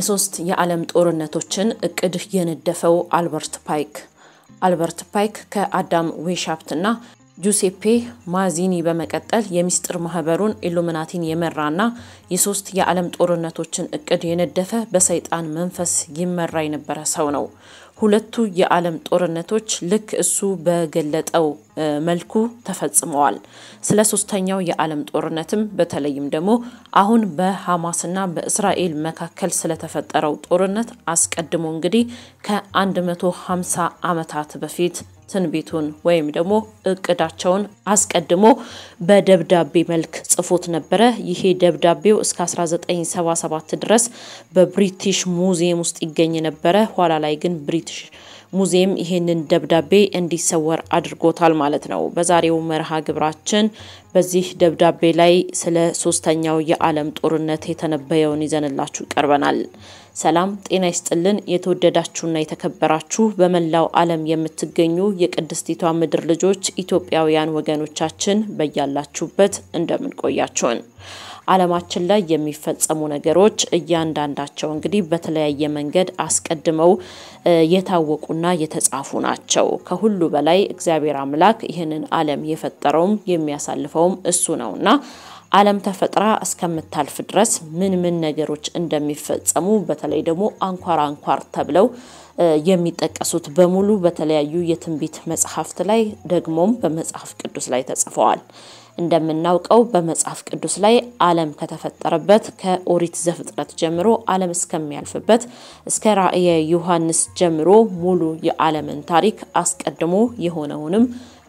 የሶስት የዓለም ጦርነቶችን እቅድ የነደፈው አልበርት ፓይክ አልበርት ፓይክ ከአዳም ዌሻፕትና ጁሴፔ ማዚኒ በመቀጠል የሚስጥር ማህበሩን ኢሉሚናቲን የመራና የሶስት የዓለም ጦርነቶችን እቅድ የነደፈ በሰይጣን መንፈስ ይመራ የነበረ ሰው ነው። ሁለቱ የዓለም ጦርነቶች ልክ እሱ በገለጠው መልኩ ተፈጽመዋል። ስለ ሶስተኛው የዓለም ጦርነትም በተለይም ደግሞ አሁን በሐማስና በእስራኤል መካከል ስለተፈጠረው ጦርነት አስቀድሞ እንግዲህ ከ150 ዓመታት በፊት ትንቢቱን ወይም ደግሞ እቅዳቸውን አስቀድሞ በደብዳቤ መልክ ጽፎት ነበረ። ይሄ ደብዳቤው እስከ 1977 ድረስ በብሪቲሽ ሙዚየም ውስጥ ይገኝ ነበረ። ኋላ ላይ ግን ብሪቲሽ ሙዚየም ይህንን ደብዳቤ እንዲሰወር አድርጎታል ማለት ነው። በዛሬው መርሃ ግብራችን በዚህ ደብዳቤ ላይ ስለ ሶስተኛው የዓለም ጦርነት የተነበየውን ይዘንላችሁ ቀርበናል። ሰላም ጤና ይስጥልን። የተወደዳችሁና የተከበራችሁ በመላው ዓለም የምትገኙ የቅድስቲቷ ምድር ልጆች ኢትዮጵያውያን ወገኖቻችን በያላችሁበት እንደምንቆያችሁን አለማችን ላይ የሚፈጸሙ ነገሮች እያንዳንዳቸው እንግዲህ በተለያየ መንገድ አስቀድመው የታወቁና የተጻፉ ናቸው። ከሁሉ በላይ እግዚአብሔር አምላክ ይህንን ዓለም የፈጠረውም የሚያሳልፈውም እሱ ነውና ዓለም ተፈጥራ እስከምታልፍ ድረስ ምን ምን ነገሮች እንደሚፈጸሙ በተለይ ደግሞ አንኳር አንኳር ተብለው የሚጠቀሱት በሙሉ በተለያዩ የትንቢት መጽሐፍት ላይ ደግሞም በመጽሐፍ ቅዱስ ላይ ተጽፈዋል። እንደምናውቀው በመጽሐፍ ቅዱስ ላይ ዓለም ከተፈጠረበት ከኦሪት ዘፍጥረት ጀምሮ ዓለም እስከሚያልፍበት እስከ ራእየ ዮሐንስ ጀምሮ ሙሉ የዓለምን ታሪክ አስቀድሞ የሆነውንም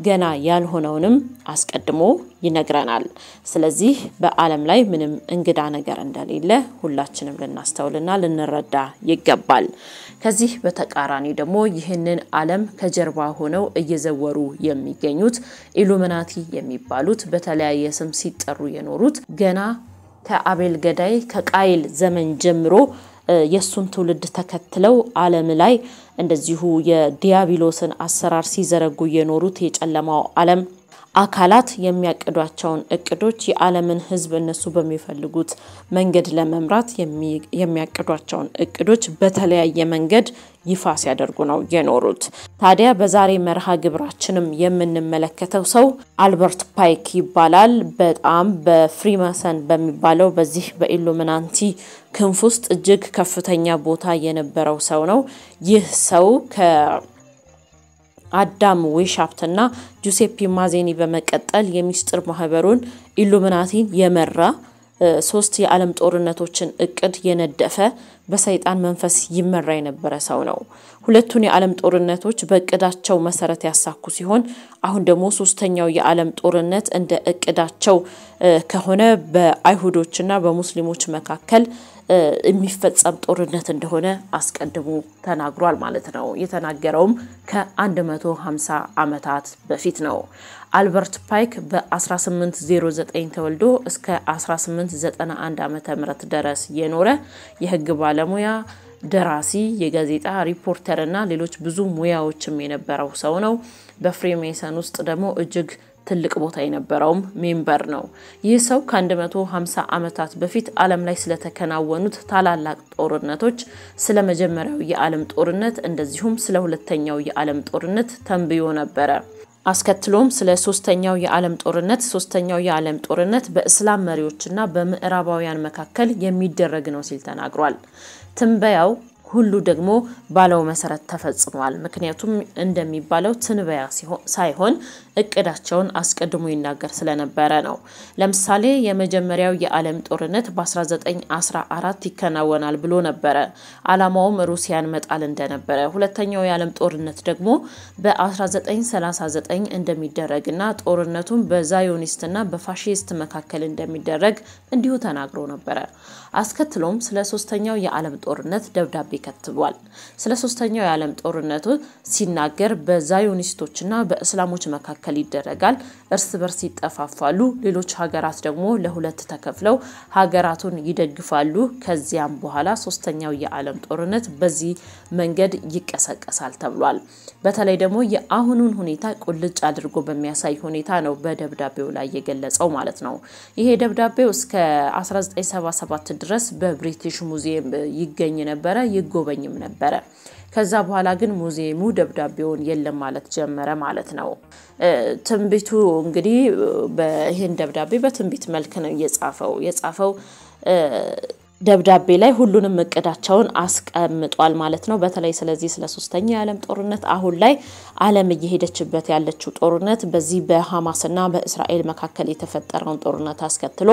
ገና ያልሆነውንም አስቀድሞ ይነግረናል። ስለዚህ በዓለም ላይ ምንም እንግዳ ነገር እንደሌለ ሁላችንም ልናስተውልና ልንረዳ ይገባል። ከዚህ በተቃራኒ ደግሞ ይህንን ዓለም ከጀርባ ሆነው እየዘወሩ የሚገኙት ኢሉሚናቲ የሚባሉት በተለያየ ስም ሲጠሩ የኖሩት ገና ከአቤል ገዳይ ከቃይል ዘመን ጀምሮ የእሱን ትውልድ ተከትለው ዓለም ላይ እንደዚሁ የዲያብሎስን አሰራር ሲዘረጉ የኖሩት የጨለማው ዓለም አካላት የሚያቅዷቸውን እቅዶች የዓለምን ሕዝብ እነሱ በሚፈልጉት መንገድ ለመምራት የሚያቅዷቸውን እቅዶች በተለያየ መንገድ ይፋ ሲያደርጉ ነው የኖሩት። ታዲያ በዛሬ መርሃ ግብራችንም የምንመለከተው ሰው አልበርት ፓይክ ይባላል። በጣም በፍሪመሰን በሚባለው በዚህ በኢሉሚናንቲ ክንፍ ውስጥ እጅግ ከፍተኛ ቦታ የነበረው ሰው ነው። ይህ ሰው ከ አዳም ዌሻፍትና ጁሴፒ ማዜኒ በመቀጠል የሚስጥር ማህበሩን ኢሉሚናቲን የመራ ሶስት የዓለም ጦርነቶችን እቅድ የነደፈ በሰይጣን መንፈስ ይመራ የነበረ ሰው ነው። ሁለቱን የዓለም ጦርነቶች በእቅዳቸው መሰረት ያሳኩ ሲሆን አሁን ደግሞ ሶስተኛው የዓለም ጦርነት እንደ እቅዳቸው ከሆነ በአይሁዶችና በሙስሊሞች መካከል የሚፈጸም ጦርነት እንደሆነ አስቀድሞ ተናግሯል ማለት ነው። የተናገረውም ከ150 ዓመታት በፊት ነው። አልበርት ፓይክ በ1809 ተወልዶ እስከ 1891 ም ድረስ የኖረ የህግ ባለሙያ ደራሲ፣ የጋዜጣ ሪፖርተር እና ሌሎች ብዙ ሙያዎችም የነበረው ሰው ነው። በፍሬሜሰን ውስጥ ደግሞ እጅግ ትልቅ ቦታ የነበረውም ሜምበር ነው። ይህ ሰው ከ150 ዓመታት በፊት ዓለም ላይ ስለተከናወኑት ታላላቅ ጦርነቶች፣ ስለ መጀመሪያው የዓለም ጦርነት እንደዚሁም ስለ ሁለተኛው የዓለም ጦርነት ተንብዮ ነበረ። አስከትሎም ስለ ሶስተኛው የዓለም ጦርነት ሶስተኛው የዓለም ጦርነት በእስላም መሪዎችና በምዕራባውያን መካከል የሚደረግ ነው ሲል ተናግሯል። ትንበያው ሁሉ ደግሞ ባለው መሰረት ተፈጽመዋል። ምክንያቱም እንደሚባለው ትንበያ ሳይሆን እቅዳቸውን አስቀድሞ ይናገር ስለነበረ ነው። ለምሳሌ የመጀመሪያው የዓለም ጦርነት በ1914 ይከናወናል ብሎ ነበረ። ዓላማውም ሩሲያን መጣል እንደነበረ። ሁለተኛው የዓለም ጦርነት ደግሞ በ1939 እንደሚደረግና ጦርነቱም በዛዮኒስትና በፋሺስት መካከል እንደሚደረግ እንዲሁ ተናግሮ ነበረ። አስከትሎም ስለ ሶስተኛው የዓለም ጦርነት ደብዳቤ ከትቧል። ስለ ሶስተኛው የዓለም ጦርነቱ ሲናገር በዛዮኒስቶችና በእስላሞች መካከል ይደረጋል፣ እርስ በርስ ይጠፋፋሉ። ሌሎች ሀገራት ደግሞ ለሁለት ተከፍለው ሀገራቱን ይደግፋሉ። ከዚያም በኋላ ሶስተኛው የዓለም ጦርነት በዚህ መንገድ ይቀሰቀሳል ተብሏል። በተለይ ደግሞ የአሁኑን ሁኔታ ቁልጭ አድርጎ በሚያሳይ ሁኔታ ነው በደብዳቤው ላይ የገለጸው ማለት ነው። ይሄ ደብዳቤው እስከ 1977 ድረስ በብሪቲሽ ሙዚየም ይገኝ ነበረ። ይጎበኝም ነበረ። ከዛ በኋላ ግን ሙዚየሙ ደብዳቤውን የለም ማለት ጀመረ ማለት ነው። ትንቢቱ እንግዲህ ይህን ደብዳቤ በትንቢት መልክ ነው የጻፈው የጻፈው ደብዳቤ ላይ ሁሉንም እቅዳቸውን አስቀምጧል ማለት ነው። በተለይ ስለዚህ ስለ ሶስተኛ የዓለም ጦርነት አሁን ላይ ዓለም እየሄደችበት ያለችው ጦርነት በዚህ በሐማስና በእስራኤል መካከል የተፈጠረውን ጦርነት አስከትሎ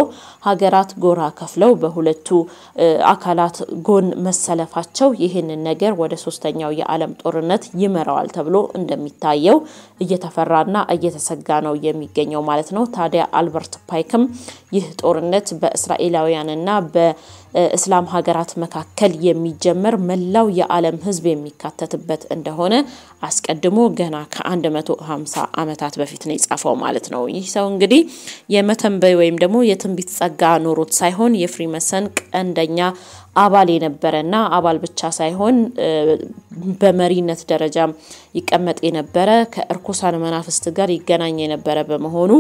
ሀገራት ጎራ ከፍለው በሁለቱ አካላት ጎን መሰለፋቸው ይህንን ነገር ወደ ሶስተኛው የዓለም ጦርነት ይመራዋል ተብሎ እንደሚታየው እየተፈራና እየተሰጋ ነው የሚገኘው ማለት ነው። ታዲያ አልበርት ፓይክም ይህ ጦርነት በእስራኤላውያንና በ እስላም ሀገራት መካከል የሚጀመር መላው የዓለም ህዝብ የሚካተትበት እንደሆነ አስቀድሞ ገና ከ150 ዓመታት በፊት ነው የጻፈው ማለት ነው። ይህ ሰው እንግዲህ የመተንበይ ወይም ደግሞ የትንቢት ጸጋ ኖሮት ሳይሆን የፍሪመሰን ቀንደኛ አባል የነበረና አባል ብቻ ሳይሆን በመሪነት ደረጃም ይቀመጥ የነበረ ከእርኩሳን መናፍስት ጋር ይገናኝ የነበረ በመሆኑ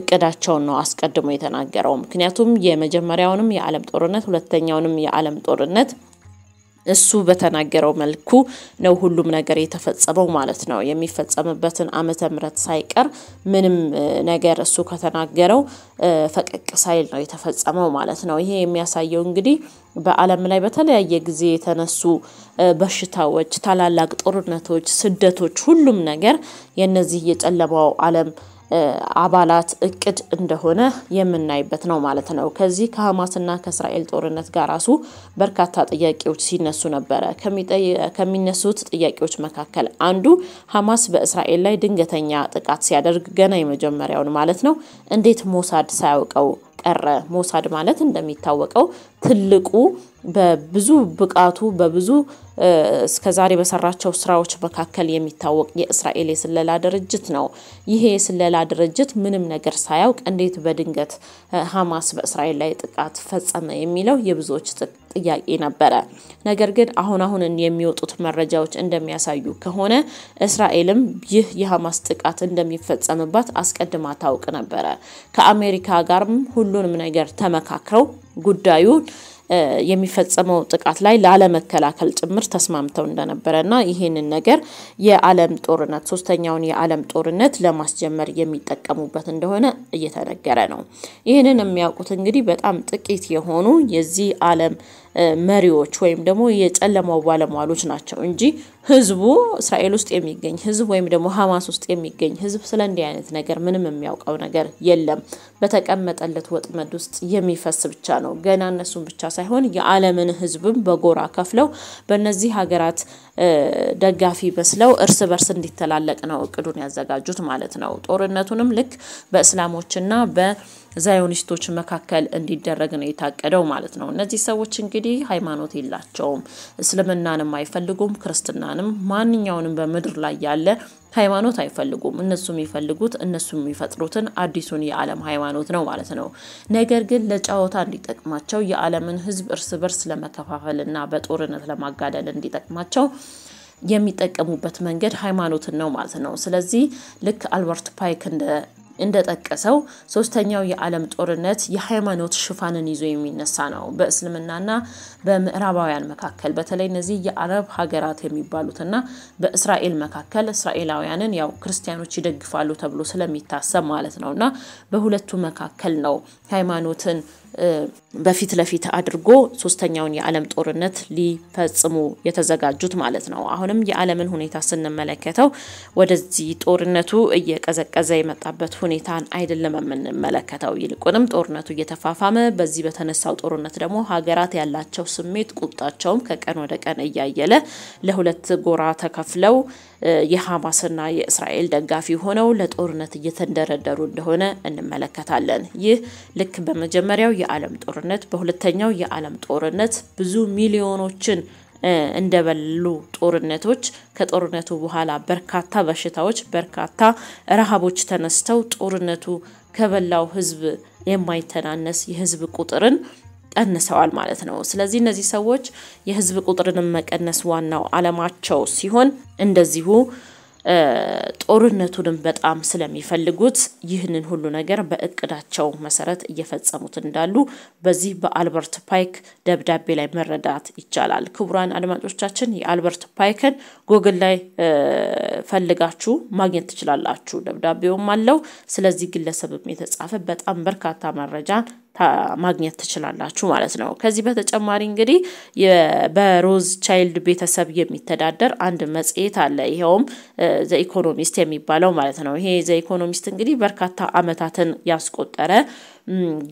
እቅዳቸውን ነው አስቀድሞ የተናገረው። ምክንያቱም የመጀመሪያውንም የዓለም ጦርነት ሁለተኛውንም የዓለም ጦርነት እሱ በተናገረው መልኩ ነው ሁሉም ነገር የተፈጸመው ማለት ነው። የሚፈጸምበትን ዓመተ ምሕረት ሳይቀር ምንም ነገር እሱ ከተናገረው ፈቀቅ ሳይል ነው የተፈጸመው ማለት ነው። ይሄ የሚያሳየው እንግዲህ በዓለም ላይ በተለያየ ጊዜ የተነሱ በሽታዎች፣ ታላላቅ ጦርነቶች፣ ስደቶች፣ ሁሉም ነገር የነዚህ የጨለማው ዓለም አባላት እቅድ እንደሆነ የምናይበት ነው ማለት ነው። ከዚህ ከሀማስና ከእስራኤል ጦርነት ጋር ራሱ በርካታ ጥያቄዎች ሲነሱ ነበረ። ከሚነሱት ጥያቄዎች መካከል አንዱ ሀማስ በእስራኤል ላይ ድንገተኛ ጥቃት ሲያደርግ ገና የመጀመሪያውን ማለት ነው እንዴት ሞሳድ ሳያውቀው ቀረ። ሞሳድ ማለት እንደሚታወቀው ትልቁ በብዙ ብቃቱ በብዙ እስከዛሬ በሰራቸው ስራዎች መካከል የሚታወቅ የእስራኤል የስለላ ድርጅት ነው። ይሄ የስለላ ድርጅት ምንም ነገር ሳያውቅ እንዴት በድንገት ሀማስ በእስራኤል ላይ ጥቃት ፈጸመ የሚለው የብዙዎች ጥያቄ ነበረ። ነገር ግን አሁን አሁን የሚወጡት መረጃዎች እንደሚያሳዩ ከሆነ እስራኤልም ይህ የሐማስ ጥቃት እንደሚፈጸምባት አስቀድማ ታውቅ ነበረ። ከአሜሪካ ጋርም ሁሉንም ነገር ተመካክረው ጉዳዩን የሚፈጸመው ጥቃት ላይ ላለመከላከል ጭምር ተስማምተው እንደነበረና ይህንን ነገር የዓለም ጦርነት ሶስተኛውን የዓለም ጦርነት ለማስጀመር የሚጠቀሙበት እንደሆነ እየተነገረ ነው። ይህንን የሚያውቁት እንግዲህ በጣም ጥቂት የሆኑ የዚህ ዓለም መሪዎች ወይም ደግሞ የጨለማው ባለሟሎች ናቸው እንጂ ህዝቡ እስራኤል ውስጥ የሚገኝ ህዝብ ወይም ደግሞ ሀማስ ውስጥ የሚገኝ ህዝብ ስለ እንዲህ አይነት ነገር ምንም የሚያውቀው ነገር የለም። በተቀመጠለት ወጥመድ ውስጥ የሚፈስ ብቻ ነው። ገና እነሱን ብቻ ሳይሆን የዓለምን ህዝብም በጎራ ከፍለው በእነዚህ ሀገራት ደጋፊ መስለው እርስ በርስ እንዲተላለቅ ነው እቅዱን ያዘጋጁት ማለት ነው። ጦርነቱንም ልክ በእስላሞችና በ ዛዮኒስቶች መካከል እንዲደረግ ነው የታቀደው ማለት ነው። እነዚህ ሰዎች እንግዲህ ሃይማኖት የላቸውም፣ እስልምናንም አይፈልጉም፣ ክርስትናንም ማንኛውንም በምድር ላይ ያለ ሃይማኖት አይፈልጉም። እነሱ የሚፈልጉት እነሱ የሚፈጥሩትን አዲሱን የዓለም ሃይማኖት ነው ማለት ነው። ነገር ግን ለጨዋታ እንዲጠቅማቸው የዓለምን ሕዝብ እርስ በርስ ለመከፋፈልና በጦርነት ለማጋደል እንዲጠቅማቸው የሚጠቀሙበት መንገድ ሃይማኖትን ነው ማለት ነው። ስለዚህ ልክ አልበርት ፓይክ እንደ እንደጠቀሰው ሶስተኛው የዓለም ጦርነት የሃይማኖት ሽፋንን ይዞ የሚነሳ ነው። በእስልምናና በምዕራባውያን መካከል በተለይ እነዚህ የአረብ ሀገራት የሚባሉትና በእስራኤል መካከል እስራኤላውያንን ያው ክርስቲያኖች ይደግፋሉ ተብሎ ስለሚታሰብ ማለት ነው እና በሁለቱ መካከል ነው ሃይማኖትን በፊት ለፊት አድርጎ ሶስተኛውን የዓለም ጦርነት ሊፈጽሙ የተዘጋጁት ማለት ነው። አሁንም የዓለምን ሁኔታ ስንመለከተው ወደዚህ ጦርነቱ እየቀዘቀዘ የመጣበት ሁኔታን አይደለም የምንመለከተው። ይልቁንም ጦርነቱ እየተፋፋመ በዚህ በተነሳው ጦርነት ደግሞ ሀገራት ያላቸው ስሜት ቁጣቸውም ከቀን ወደ ቀን እያየለ ለሁለት ጎራ ተከፍለው የሐማስና የእስራኤል ደጋፊ ሆነው ለጦርነት እየተንደረደሩ እንደሆነ እንመለከታለን። ይህ ልክ በመጀመሪያው የዓለም ጦርነት በሁለተኛው የዓለም ጦርነት ብዙ ሚሊዮኖችን እንደበሉ ጦርነቶች ከጦርነቱ በኋላ በርካታ በሽታዎች፣ በርካታ ረሃቦች ተነስተው ጦርነቱ ከበላው ህዝብ የማይተናነስ የህዝብ ቁጥርን ቀንሰዋል ማለት ነው። ስለዚህ እነዚህ ሰዎች የህዝብ ቁጥርን መቀነስ ዋናው አለማቸው ሲሆን እንደዚሁ ጦርነቱንም በጣም ስለሚፈልጉት ይህንን ሁሉ ነገር በእቅዳቸው መሰረት እየፈጸሙት እንዳሉ በዚህ በአልበርት ፓይክ ደብዳቤ ላይ መረዳት ይቻላል። ክቡራን አድማጮቻችን የአልበርት ፓይክን ጎግል ላይ ፈልጋችሁ ማግኘት ትችላላችሁ። ደብዳቤውም አለው ስለዚህ ግለሰብም የተጻፈ በጣም በርካታ መረጃ ማግኘት ትችላላችሁ ማለት ነው። ከዚህ በተጨማሪ እንግዲህ በሮዝ ቻይልድ ቤተሰብ የሚተዳደር አንድ መጽሔት አለ። ይኸውም ዘኢኮኖሚስት የሚባለው ማለት ነው። ይሄ ዘኢኮኖሚስት እንግዲህ በርካታ ዓመታትን ያስቆጠረ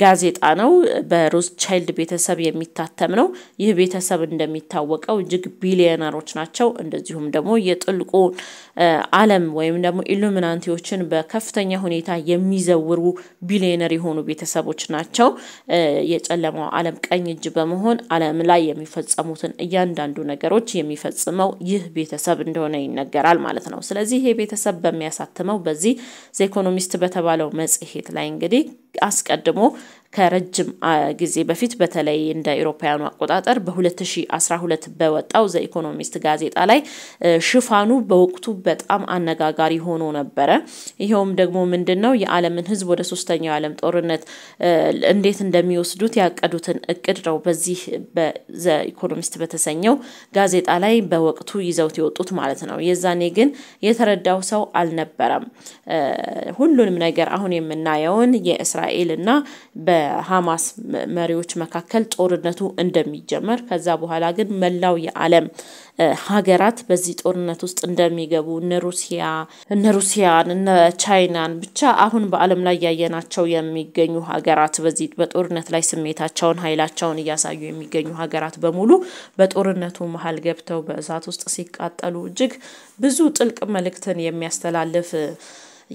ጋዜጣ ነው። በሮዝ ቻይልድ ቤተሰብ የሚታተም ነው። ይህ ቤተሰብ እንደሚታወቀው እጅግ ቢሊዮነሮች ናቸው። እንደዚሁም ደግሞ የጥልቁ ዓለም ወይም ደግሞ ኢሉሚናንቲዎችን በከፍተኛ ሁኔታ የሚዘውሩ ቢሊዮነር የሆኑ ቤተሰቦች ናቸው። የጨለማው ዓለም ቀኝ እጅ በመሆን ዓለም ላይ የሚፈጸሙትን እያንዳንዱ ነገሮች የሚፈጽመው ይህ ቤተሰብ እንደሆነ ይነገራል ማለት ነው። ስለዚህ ይህ ቤተሰብ በሚያሳትመው በዚህ ዘኢኮኖሚስት በተባለው መጽሔት ላይ እንግዲህ አስቀድ አስቀድሞ ከረጅም ጊዜ በፊት በተለይ እንደ ኤሮፓውያኑ አቆጣጠር በ2012 በወጣው ዘ ኢኮኖሚስት ጋዜጣ ላይ ሽፋኑ በወቅቱ በጣም አነጋጋሪ ሆኖ ነበረ። ይኸውም ደግሞ ምንድን ነው የዓለምን ህዝብ ወደ ሶስተኛው የዓለም ጦርነት እንዴት እንደሚወስዱት ያቀዱትን እቅድ ነው በዚህ በዘ ኢኮኖሚስት በተሰኘው ጋዜጣ ላይ በወቅቱ ይዘውት የወጡት ማለት ነው። የዛኔ ግን የተረዳው ሰው አልነበረም። ሁሉንም ነገር አሁን የምናየውን የእስራኤል እና በ በሐማስ መሪዎች መካከል ጦርነቱ እንደሚጀመር ከዛ በኋላ ግን መላው የዓለም ሀገራት በዚህ ጦርነት ውስጥ እንደሚገቡ እነ ሩሲያ እነ ሩሲያን እነ ቻይናን ብቻ አሁን በዓለም ላይ ያየናቸው የሚገኙ ሀገራት በዚህ በጦርነት ላይ ስሜታቸውን ኃይላቸውን እያሳዩ የሚገኙ ሀገራት በሙሉ በጦርነቱ መሀል ገብተው በእሳት ውስጥ ሲቃጠሉ እጅግ ብዙ ጥልቅ መልእክትን የሚያስተላልፍ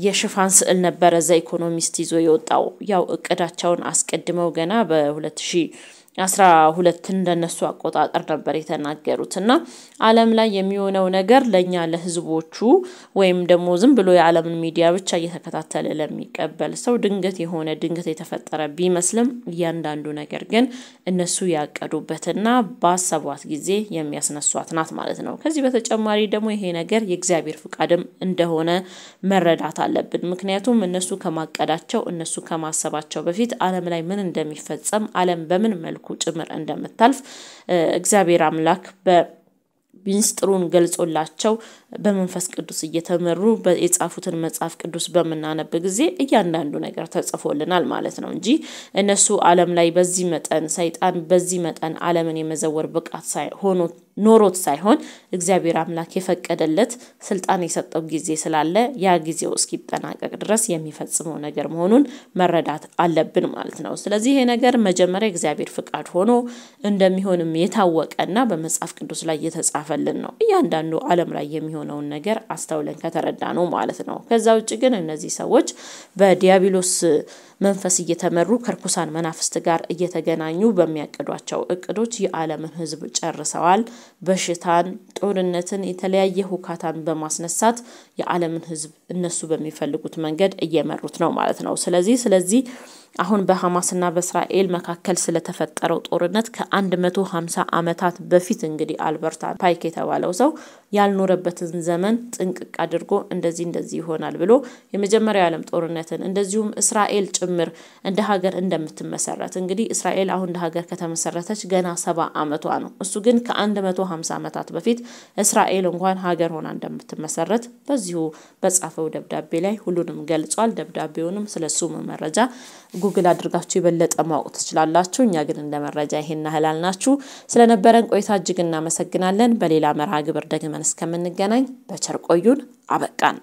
የሽፋን ስዕል ነበረ ዘ ኢኮኖሚስት ይዞ የወጣው። ያው እቅዳቸውን አስቀድመው ገና በ አስራ ሁለት እንደነሱ አቆጣጠር ነበር የተናገሩት እና ዓለም ላይ የሚሆነው ነገር ለእኛ ለህዝቦቹ ወይም ደግሞ ዝም ብሎ የዓለምን ሚዲያ ብቻ እየተከታተለ ለሚቀበል ሰው ድንገት የሆነ ድንገት የተፈጠረ ቢመስልም እያንዳንዱ ነገር ግን እነሱ ያቀዱበትና ባሰቧት ጊዜ የሚያስነሷት ናት ማለት ነው። ከዚህ በተጨማሪ ደግሞ ይሄ ነገር የእግዚአብሔር ፍቃድም እንደሆነ መረዳት አለብን። ምክንያቱም እነሱ ከማቀዳቸው እነሱ ከማሰባቸው በፊት ዓለም ላይ ምን እንደሚፈጸም ዓለም በምን መልኩ መልኩ ጭምር እንደምታልፍ እግዚአብሔር አምላክ ሚስጥሩን ገልጾላቸው በመንፈስ ቅዱስ እየተመሩ የጻፉትን መጽሐፍ ቅዱስ በምናነብ ጊዜ እያንዳንዱ ነገር ተጽፎልናል ማለት ነው እንጂ እነሱ ዓለም ላይ በዚህ መጠን ሰይጣን በዚህ መጠን ዓለምን የመዘወር ብቃት ሆኖ ኖሮት ሳይሆን እግዚአብሔር አምላክ የፈቀደለት ስልጣን የሰጠው ጊዜ ስላለ ያ ጊዜው እስኪጠናቀቅ ድረስ የሚፈጽመው ነገር መሆኑን መረዳት አለብን ማለት ነው። ስለዚህ ይሄ ነገር መጀመሪያ እግዚአብሔር ፍቃድ ሆኖ እንደሚሆንም የታወቀና በመጽሐፍ ቅዱስ ላይ የተጻፈልን ነው። እያንዳንዱ ዓለም ላይ የሚሆነውን ነገር አስተውለን ከተረዳ ነው ማለት ነው። ከዛ ውጭ ግን እነዚህ ሰዎች በዲያብሎስ መንፈስ እየተመሩ ከርኩሳን መናፍስት ጋር እየተገናኙ በሚያቅዷቸው እቅዶች የዓለምን ሕዝብ ጨርሰዋል። በሽታን፣ ጦርነትን፣ የተለያየ ሁካታን በማስነሳት የዓለምን ህዝብ እነሱ በሚፈልጉት መንገድ እየመሩት ነው ማለት ነው። ስለዚህ ስለዚህ አሁን በሐማስና በእስራኤል መካከል ስለተፈጠረው ጦርነት ከ150 ዓመታት በፊት እንግዲህ አልበርታ ፓይክ የተባለው ሰው ያልኖረበትን ዘመን ጥንቅቅ አድርጎ እንደዚህ እንደዚህ ይሆናል ብሎ የመጀመሪያው የዓለም ጦርነትን እንደዚሁም እስራኤል ጭምር እንደ ሀገር እንደምትመሰረት እንግዲህ እስራኤል አሁን እንደ ሀገር ከተመሰረተች ገና ሰባ ዓመቷ ነው። እሱ ግን ከ150 ዓመታት በፊት እስራኤል እንኳን ሀገር ሆና እንደምትመሰረት በዚሁ በጻፈው ደብዳቤ ላይ ሁሉንም ገልጿል። ደብዳቤውንም ስለሱ መረጃ ጉግል አድርጋችሁ የበለጠ ማወቅ ትችላላችሁ። እኛ ግን እንደ መረጃ ይሄን ያህል አልናችሁ። ስለነበረን ቆይታ እጅግ እናመሰግናለን። በሌላ መርሃ ግብር ደግመን እስከምንገናኝ በቸር ቆዩን። አበቃን።